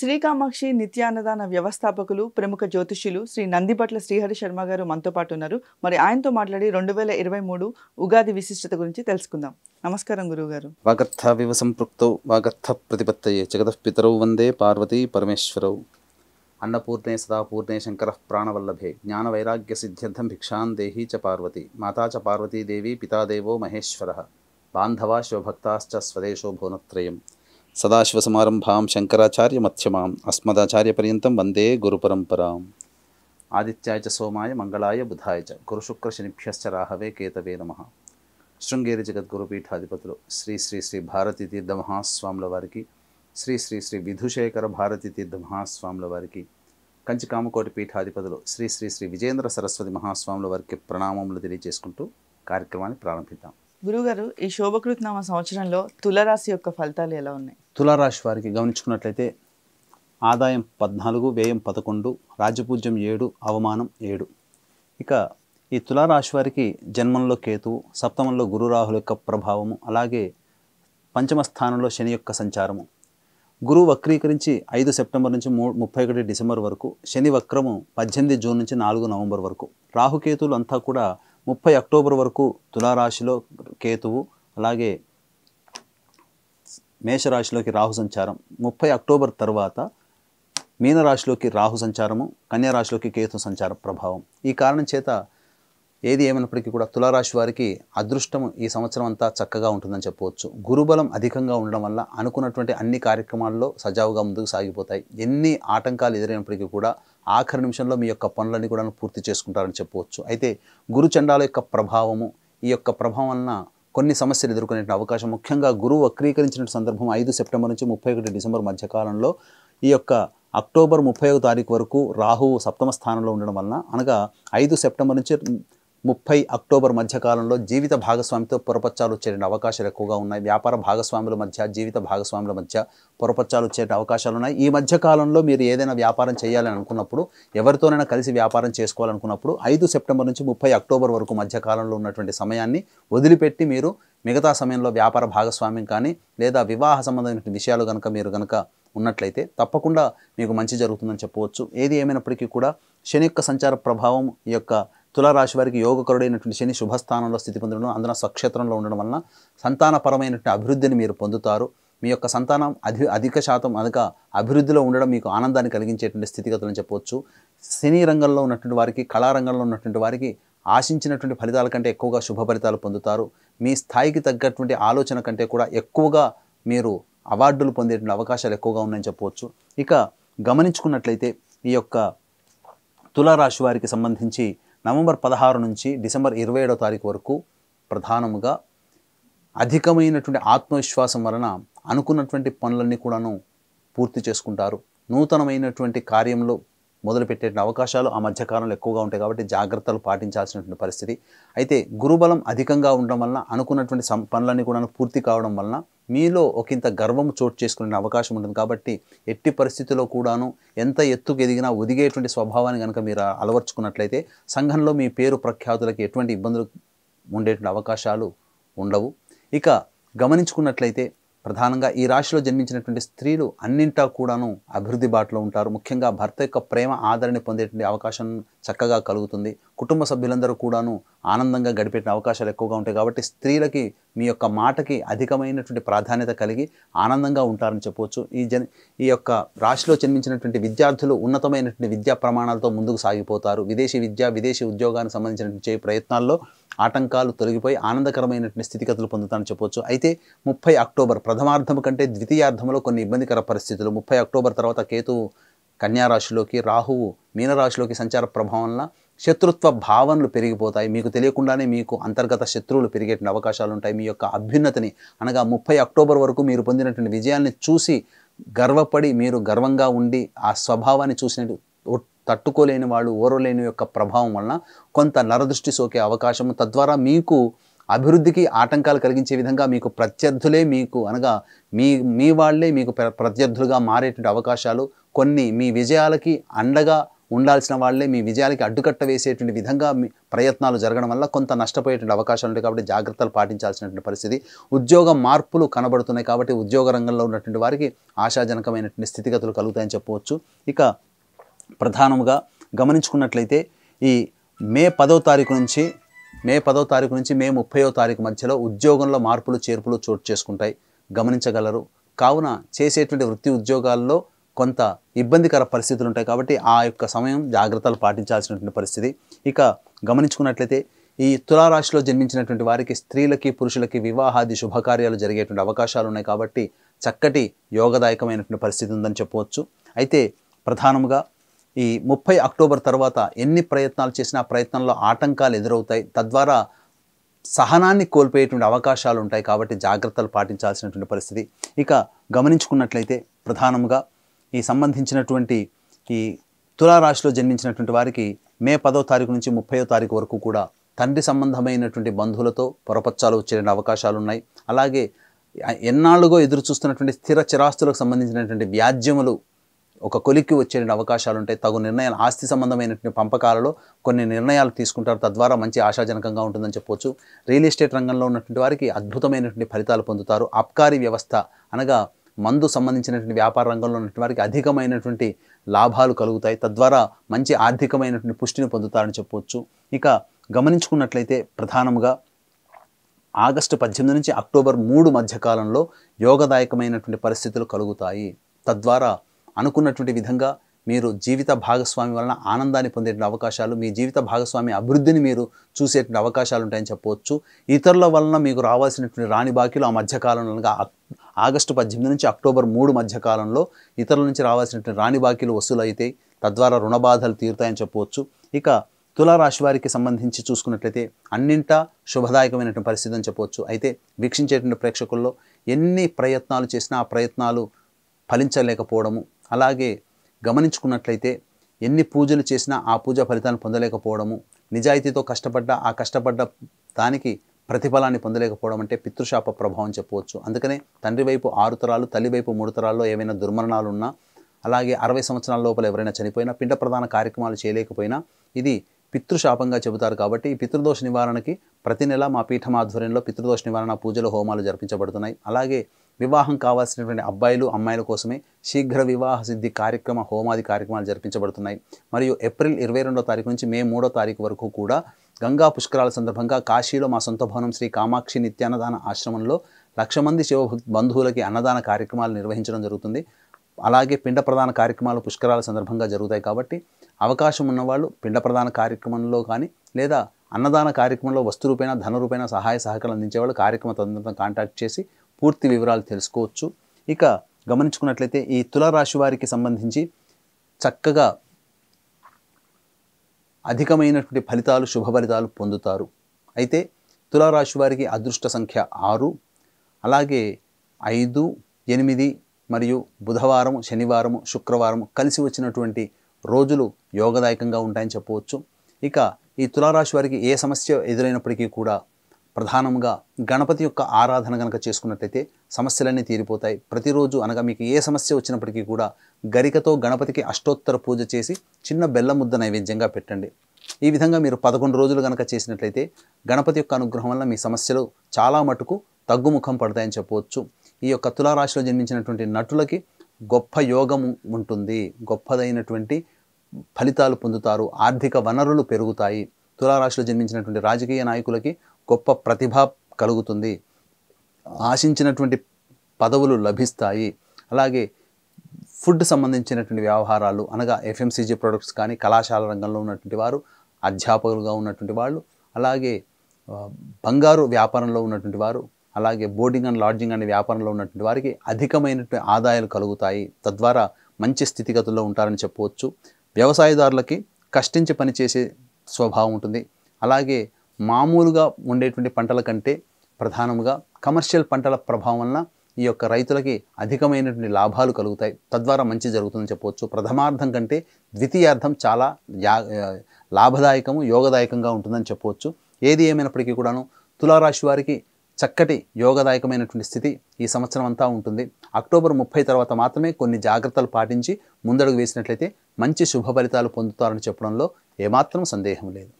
శ్రీకామాక్షి నిత్యాన్నదాన వ్యవస్థాపకులు ప్రముఖ జ్యోతిష్యులు శ్రీ నందిపట్ల శ్రీహరి శర్మ గారు మనతో పాటు ఉన్నారు మరి ఆయనతో మాట్లాడి రెండు వేల ఇరవై మూడు ఉగాది విశిష్టత గురించి తెలుసుకుందాం నమస్కారం గురువుగారు వాగర్థ వివ సంపృక్తౌ వాగర్థ ప్రతిపత్తయే పితరౌ వందే పార్వతీ పరమేశ్వరౌ అన్నపూర్ణే సదా పూర్ణే శంకర ప్రాణవల్లభే జ్ఞాన వైరాగ్య సిద్ధ్యర్థం భిక్షాన్ దేహి చ పార్వతి మాతా చ పార్వతీదేవి పితాదేవో మహేశ్వర బాంధవా శివభక్తాశ్చ స్వదేశో భువనత్రయం సదాశివసమారంభాం మధ్యమాం అస్మదాచార్యపర్యంతం వందే గురుపరంపరాం ఆదిత్యాయ చ సోమాయ మంగళాయ బుధాయ చ గురుశుక్రశనిభ్యశ్చ రాహవే కేతవే నమ శృంగేరి జగద్గురుపీఠాధిపతులు శ్రీ శ్రీ శ్రీ భారతీతీర్థ మహాస్వాముల వారికి శ్రీ శ్రీ శ్రీ విధుశేఖర భారతీతీర్థ మహాస్వాముల వారికి కంచి కామకోటి పీఠాధిపతులు శ్రీ శ్రీ శ్రీ విజేంద్ర సరస్వతి మహాస్వాముల వారికి ప్రణామములు తెలియజేసుకుంటూ కార్యక్రమాన్ని ప్రారంభిద్దాం గురుగారు ఈ నామ సంవత్సరంలో తులరాశి యొక్క ఫలితాలు ఎలా ఉన్నాయి తులారాశి వారికి గమనించుకున్నట్లయితే ఆదాయం పద్నాలుగు వ్యయం పదకొండు రాజపూజ్యం ఏడు అవమానం ఏడు ఇక ఈ తులారాశి వారికి జన్మంలో కేతు సప్తమంలో గురురాహుల యొక్క ప్రభావము అలాగే పంచమ స్థానంలో శని యొక్క సంచారము గురువు వక్రీకరించి ఐదు సెప్టెంబర్ నుంచి మూ ముప్పై ఒకటి డిసెంబర్ వరకు శని వక్రము పద్దెనిమిది జూన్ నుంచి నాలుగు నవంబర్ వరకు రాహుకేతువులు అంతా కూడా ముప్పై అక్టోబర్ వరకు తులారాశిలో కేతువు అలాగే మేషరాశిలోకి రాహు సంచారం ముప్పై అక్టోబర్ తర్వాత మీనరాశిలోకి రాహు సంచారము కన్యారాశిలోకి కేతు సంచార ప్రభావం ఈ కారణం చేత ఏది ఏమైనప్పటికీ కూడా తులారాశి వారికి అదృష్టం ఈ సంవత్సరం అంతా చక్కగా ఉంటుందని చెప్పవచ్చు గురుబలం అధికంగా ఉండడం వల్ల అనుకున్నటువంటి అన్ని కార్యక్రమాల్లో సజావుగా ముందుకు సాగిపోతాయి ఎన్ని ఆటంకాలు ఎదురైనప్పటికీ కూడా ఆఖరి నిమిషంలో మీ యొక్క పనులన్నీ కూడా పూర్తి చేసుకుంటారని చెప్పవచ్చు అయితే గురుచండాల యొక్క ప్రభావము ఈ యొక్క ప్రభావం వలన కొన్ని సమస్యలు ఎదుర్కొనే అవకాశం ముఖ్యంగా గురువు వక్రీకరించిన సందర్భం ఐదు సెప్టెంబర్ నుంచి ముప్పై ఒకటి డిసెంబర్ మధ్యకాలంలో ఈ యొక్క అక్టోబర్ ముప్పై తారీఖు వరకు రాహువు సప్తమ స్థానంలో ఉండడం వలన అనగా ఐదు సెప్టెంబర్ నుంచి ముప్పై అక్టోబర్ మధ్యకాలంలో జీవిత భాగస్వామితో పొరపచ్చాలు చేరిన అవకాశాలు ఎక్కువగా ఉన్నాయి వ్యాపార భాగస్వాముల మధ్య జీవిత భాగస్వాముల మధ్య పొరపచ్చాలు చేరిన అవకాశాలు ఉన్నాయి ఈ మధ్యకాలంలో మీరు ఏదైనా వ్యాపారం చేయాలని అనుకున్నప్పుడు ఎవరితోనైనా కలిసి వ్యాపారం చేసుకోవాలనుకున్నప్పుడు ఐదు సెప్టెంబర్ నుంచి ముప్పై అక్టోబర్ వరకు మధ్యకాలంలో ఉన్నటువంటి సమయాన్ని వదిలిపెట్టి మీరు మిగతా సమయంలో వ్యాపార భాగస్వామ్యం కానీ లేదా వివాహ సంబంధమైన విషయాలు కనుక మీరు కనుక ఉన్నట్లయితే తప్పకుండా మీకు మంచి జరుగుతుందని చెప్పవచ్చు ఏది ఏమైనప్పటికీ కూడా శని యొక్క సంచార ప్రభావం ఈ యొక్క తులారాశి వారికి యోగకరుడైనటువంటి శని శుభస్థానంలో స్థితి పొందడం అందున స్వక్షేత్రంలో ఉండడం వలన సంతానపరమైనటువంటి అభివృద్ధిని మీరు పొందుతారు మీ యొక్క సంతానం అధి అధిక శాతం అధిక అభివృద్ధిలో ఉండడం మీకు ఆనందాన్ని కలిగించేటువంటి స్థితిగతులను చెప్పవచ్చు సినీ రంగంలో ఉన్నటువంటి వారికి కళారంగంలో ఉన్నటువంటి వారికి ఆశించినటువంటి ఫలితాల కంటే ఎక్కువగా శుభ ఫలితాలు పొందుతారు మీ స్థాయికి తగ్గటువంటి ఆలోచన కంటే కూడా ఎక్కువగా మీరు అవార్డులు పొందేటువంటి అవకాశాలు ఎక్కువగా ఉన్నాయని చెప్పవచ్చు ఇక గమనించుకున్నట్లయితే ఈ యొక్క తులారాశి వారికి సంబంధించి నవంబర్ పదహారు నుంచి డిసెంబర్ ఇరవై ఏడో తారీఖు వరకు ప్రధానముగా అధికమైనటువంటి ఆత్మవిశ్వాసం వలన అనుకున్నటువంటి పనులన్నీ కూడాను పూర్తి చేసుకుంటారు నూతనమైనటువంటి కార్యంలో మొదలుపెట్టే అవకాశాలు ఆ మధ్యకాలంలో ఎక్కువగా ఉంటాయి కాబట్టి జాగ్రత్తలు పాటించాల్సినటువంటి పరిస్థితి అయితే గురుబలం అధికంగా ఉండడం వలన అనుకున్నటువంటి పనులన్నీ కూడా పూర్తి కావడం వలన మీలో ఒకంత గర్వం చోటు చేసుకునే అవకాశం ఉంటుంది కాబట్టి ఎట్టి పరిస్థితిలో కూడాను ఎంత ఎత్తుకు ఎదిగినా ఒదిగేటువంటి స్వభావాన్ని కనుక మీరు అలవర్చుకున్నట్లయితే సంఘంలో మీ పేరు ప్రఖ్యాతులకి ఎటువంటి ఇబ్బందులు ఉండేటువంటి అవకాశాలు ఉండవు ఇక గమనించుకున్నట్లయితే ప్రధానంగా ఈ రాశిలో జన్మించినటువంటి స్త్రీలు అన్నింటా కూడాను అభివృద్ధి బాటలో ఉంటారు ముఖ్యంగా భర్త యొక్క ప్రేమ ఆదరణ పొందేటువంటి అవకాశం చక్కగా కలుగుతుంది కుటుంబ సభ్యులందరూ కూడాను ఆనందంగా గడిపెట్టిన అవకాశాలు ఎక్కువగా ఉంటాయి కాబట్టి స్త్రీలకి మీ యొక్క మాటకి అధికమైనటువంటి ప్రాధాన్యత కలిగి ఆనందంగా ఉంటారని చెప్పవచ్చు ఈ జన్ ఈ యొక్క రాశిలో జన్మించినటువంటి విద్యార్థులు ఉన్నతమైనటువంటి విద్యా ప్రమాణాలతో ముందుకు సాగిపోతారు విదేశీ విద్య విదేశీ ఉద్యోగానికి సంబంధించినటువంటి చేయ ప్రయత్నాల్లో ఆటంకాలు తొలగిపోయి ఆనందకరమైనటువంటి స్థితిగతులు పొందుతారని చెప్పవచ్చు అయితే ముప్పై అక్టోబర్ ప్రథమార్థం కంటే ద్వితీయార్థంలో కొన్ని ఇబ్బందికర పరిస్థితులు ముప్పై అక్టోబర్ తర్వాత కేతు కన్యారాశిలోకి రాహువు మీనరాశిలోకి సంచార వల్ల శత్రుత్వ భావనలు పెరిగిపోతాయి మీకు తెలియకుండానే మీకు అంతర్గత శత్రువులు పెరిగే అవకాశాలు ఉంటాయి మీ యొక్క అభ్యున్నతిని అనగా ముప్పై అక్టోబర్ వరకు మీరు పొందినటువంటి విజయాన్ని చూసి గర్వపడి మీరు గర్వంగా ఉండి ఆ స్వభావాన్ని చూసిన తట్టుకోలేని వాళ్ళు ఓరలేని యొక్క ప్రభావం వలన కొంత నరదృష్టి సోకే అవకాశము తద్వారా మీకు అభివృద్ధికి ఆటంకాలు కలిగించే విధంగా మీకు ప్రత్యర్థులే మీకు అనగా మీ మీ వాళ్లే మీకు ప్ర ప్రత్యర్థులుగా మారేటువంటి అవకాశాలు కొన్ని మీ విజయాలకి అండగా ఉండాల్సిన వాళ్ళే మీ విజయాలకి అడ్డుకట్ట వేసేటువంటి విధంగా ప్రయత్నాలు జరగడం వల్ల కొంత నష్టపోయేటువంటి అవకాశాలు ఉంటాయి కాబట్టి జాగ్రత్తలు పాటించాల్సినటువంటి పరిస్థితి ఉద్యోగ మార్పులు కనబడుతున్నాయి కాబట్టి ఉద్యోగ రంగంలో ఉన్నటువంటి వారికి ఆశాజనకమైనటువంటి స్థితిగతులు కలుగుతాయని చెప్పవచ్చు ఇక ప్రధానముగా గమనించుకున్నట్లయితే ఈ మే పదో తారీఖు నుంచి మే పదో తారీఖు నుంచి మే ముప్పయో తారీఖు మధ్యలో ఉద్యోగంలో మార్పులు చేర్పులు చోటు చేసుకుంటాయి గమనించగలరు కావున చేసేటువంటి వృత్తి ఉద్యోగాల్లో కొంత ఇబ్బందికర పరిస్థితులు ఉంటాయి కాబట్టి ఆ యొక్క సమయం జాగ్రత్తలు పాటించాల్సినటువంటి పరిస్థితి ఇక గమనించుకున్నట్లయితే ఈ తులారాశిలో జన్మించినటువంటి వారికి స్త్రీలకి పురుషులకి వివాహాది శుభకార్యాలు జరిగేటువంటి అవకాశాలు ఉన్నాయి కాబట్టి చక్కటి యోగదాయకమైనటువంటి పరిస్థితి ఉందని చెప్పవచ్చు అయితే ప్రధానంగా ఈ ముప్పై అక్టోబర్ తర్వాత ఎన్ని ప్రయత్నాలు చేసినా ప్రయత్నంలో ఆటంకాలు ఎదురవుతాయి తద్వారా సహనాన్ని కోల్పోయేటువంటి అవకాశాలు ఉంటాయి కాబట్టి జాగ్రత్తలు పాటించాల్సినటువంటి పరిస్థితి ఇక గమనించుకున్నట్లయితే ప్రధానంగా ఈ సంబంధించినటువంటి ఈ తులారాశిలో జన్మించినటువంటి వారికి మే పదో తారీఖు నుంచి ముప్పయో తారీఖు వరకు కూడా తండ్రి సంబంధమైనటువంటి బంధువులతో పొరపచ్చాలు వచ్చే అవకాశాలు ఉన్నాయి అలాగే ఎన్నాళ్ళుగో ఎదురు చూస్తున్నటువంటి స్థిర చిరాస్తులకు సంబంధించినటువంటి వ్యాజ్యములు ఒక కొలిక్కి వచ్చే అవకాశాలు ఉంటాయి తగు నిర్ణయాలు ఆస్తి సంబంధమైనటువంటి పంపకాలలో కొన్ని నిర్ణయాలు తీసుకుంటారు తద్వారా మంచి ఆశాజనకంగా ఉంటుందని చెప్పొచ్చు రియల్ ఎస్టేట్ రంగంలో ఉన్నటువంటి వారికి అద్భుతమైనటువంటి ఫలితాలు పొందుతారు అబ్కారీ వ్యవస్థ అనగా మందు సంబంధించినటువంటి వ్యాపార రంగంలో ఉన్నటువంటి వారికి అధికమైనటువంటి లాభాలు కలుగుతాయి తద్వారా మంచి ఆర్థికమైనటువంటి పుష్టిని పొందుతారని చెప్పవచ్చు ఇక గమనించుకున్నట్లయితే ప్రధానంగా ఆగస్టు పద్దెనిమిది నుంచి అక్టోబర్ మూడు మధ్యకాలంలో యోగదాయకమైనటువంటి పరిస్థితులు కలుగుతాయి తద్వారా అనుకున్నటువంటి విధంగా మీరు జీవిత భాగస్వామి వలన ఆనందాన్ని పొందేటువంటి అవకాశాలు మీ జీవిత భాగస్వామి అభివృద్ధిని మీరు చూసేటువంటి అవకాశాలు ఉంటాయని చెప్పవచ్చు ఇతరుల వలన మీకు రావాల్సినటువంటి రాణి బాకీలు ఆ మధ్యకాలంలో ఆగస్టు పద్దెనిమిది నుంచి అక్టోబర్ మూడు మధ్యకాలంలో ఇతరుల నుంచి రావాల్సినటువంటి రాణి బాకీలు వసూలైతే తద్వారా రుణ బాధలు తీరుతాయని చెప్పవచ్చు ఇక తులారాశి వారికి సంబంధించి చూసుకున్నట్లయితే అన్నింటా శుభదాయకమైనటువంటి పరిస్థితి అని చెప్పవచ్చు అయితే వీక్షించేటువంటి ప్రేక్షకుల్లో ఎన్ని ప్రయత్నాలు చేసినా ఆ ప్రయత్నాలు ఫలించలేకపోవడము అలాగే గమనించుకున్నట్లయితే ఎన్ని పూజలు చేసినా ఆ పూజ ఫలితాన్ని పొందలేకపోవడము నిజాయితీతో కష్టపడ్డ ఆ కష్టపడ్డ దానికి ప్రతిఫలాన్ని పొందలేకపోవడం అంటే పితృశాప ప్రభావం చెప్పవచ్చు అందుకనే తండ్రి వైపు ఆరు తరాలు తల్లి వైపు మూడు తరాల్లో ఏవైనా దుర్మరణాలు ఉన్నా అలాగే అరవై సంవత్సరాల లోపల ఎవరైనా చనిపోయినా పిండ ప్రధాన కార్యక్రమాలు చేయలేకపోయినా ఇది పితృశాపంగా చెబుతారు కాబట్టి ఈ పితృదోష నివారణకి ప్రతి నెల మా పీఠం ఆధ్వర్యంలో పితృదోష నివారణ పూజలు హోమాలు జరిపించబడుతున్నాయి అలాగే వివాహం కావాల్సినటువంటి అబ్బాయిలు అమ్మాయిల కోసమే శీఘ్ర వివాహ సిద్ధి కార్యక్రమ హోమాది కార్యక్రమాలు జరిపించబడుతున్నాయి మరియు ఏప్రిల్ ఇరవై రెండో తారీఖు నుంచి మే మూడో తారీఖు వరకు కూడా గంగా పుష్కరాల సందర్భంగా కాశీలో మా సొంత భవనం శ్రీ కామాక్షి నిత్యాన్నదాన ఆశ్రమంలో లక్ష మంది శివ బంధువులకి అన్నదాన కార్యక్రమాలు నిర్వహించడం జరుగుతుంది అలాగే పిండ ప్రధాన కార్యక్రమాలు పుష్కరాల సందర్భంగా జరుగుతాయి కాబట్టి అవకాశం ఉన్నవాళ్ళు పిండ ప్రధాన కార్యక్రమంలో కానీ లేదా అన్నదాన కార్యక్రమంలో వస్తు రూపేణ ధన రూపేణ సహాయ సహకారం అందించేవాళ్ళు కార్యక్రమ తొందరగా కాంటాక్ట్ చేసి పూర్తి వివరాలు తెలుసుకోవచ్చు ఇక గమనించుకున్నట్లయితే ఈ తులరాశి వారికి సంబంధించి చక్కగా అధికమైనటువంటి ఫలితాలు శుభ ఫలితాలు పొందుతారు అయితే తులారాశి వారికి అదృష్ట సంఖ్య ఆరు అలాగే ఐదు ఎనిమిది మరియు బుధవారం శనివారం శుక్రవారం కలిసి వచ్చినటువంటి రోజులు యోగదాయకంగా ఉంటాయని చెప్పవచ్చు ఇక ఈ తులారాశి వారికి ఏ సమస్య ఎదురైనప్పటికీ కూడా ప్రధానంగా గణపతి యొక్క ఆరాధన కనుక చేసుకున్నట్లయితే సమస్యలన్నీ తీరిపోతాయి ప్రతిరోజు అనగా మీకు ఏ సమస్య వచ్చినప్పటికీ కూడా గరికతో గణపతికి అష్టోత్తర పూజ చేసి చిన్న బెల్లం ముద్ద నైవేద్యంగా పెట్టండి ఈ విధంగా మీరు పదకొండు రోజులు కనుక చేసినట్లయితే గణపతి యొక్క అనుగ్రహం వల్ల మీ సమస్యలు చాలా మటుకు తగ్గుముఖం పడతాయని చెప్పవచ్చు ఈ యొక్క తులారాశిలో జన్మించినటువంటి నటులకి గొప్ప యోగం ఉంటుంది గొప్పదైనటువంటి ఫలితాలు పొందుతారు ఆర్థిక వనరులు పెరుగుతాయి తులారాశిలో జన్మించినటువంటి రాజకీయ నాయకులకి గొప్ప ప్రతిభ కలుగుతుంది ఆశించినటువంటి పదవులు లభిస్తాయి అలాగే ఫుడ్ సంబంధించినటువంటి వ్యవహారాలు అనగా ఎఫ్ఎంసీజీ ప్రొడక్ట్స్ కానీ కళాశాల రంగంలో ఉన్నటువంటి వారు అధ్యాపకులుగా ఉన్నటువంటి వాళ్ళు అలాగే బంగారు వ్యాపారంలో ఉన్నటువంటి వారు అలాగే బోర్డింగ్ అండ్ లాడ్జింగ్ అనే వ్యాపారంలో ఉన్నటువంటి వారికి అధికమైనటువంటి ఆదాయాలు కలుగుతాయి తద్వారా మంచి స్థితిగతుల్లో ఉంటారని చెప్పవచ్చు వ్యవసాయదారులకి కష్టించి పనిచేసే స్వభావం ఉంటుంది అలాగే మామూలుగా ఉండేటువంటి పంటల కంటే ప్రధానముగా కమర్షియల్ పంటల ప్రభావం వలన ఈ యొక్క రైతులకి అధికమైనటువంటి లాభాలు కలుగుతాయి తద్వారా మంచి జరుగుతుందని చెప్పవచ్చు ప్రథమార్థం కంటే ద్వితీయార్థం చాలా యా లాభదాయకము యోగదాయకంగా ఉంటుందని చెప్పవచ్చు ఏది ఏమైనప్పటికీ కూడాను తులారాశి వారికి చక్కటి యోగదాయకమైనటువంటి స్థితి ఈ సంవత్సరం అంతా ఉంటుంది అక్టోబర్ ముప్పై తర్వాత మాత్రమే కొన్ని జాగ్రత్తలు పాటించి ముందడుగు వేసినట్లయితే మంచి శుభ ఫలితాలు పొందుతారని చెప్పడంలో ఏమాత్రం సందేహం లేదు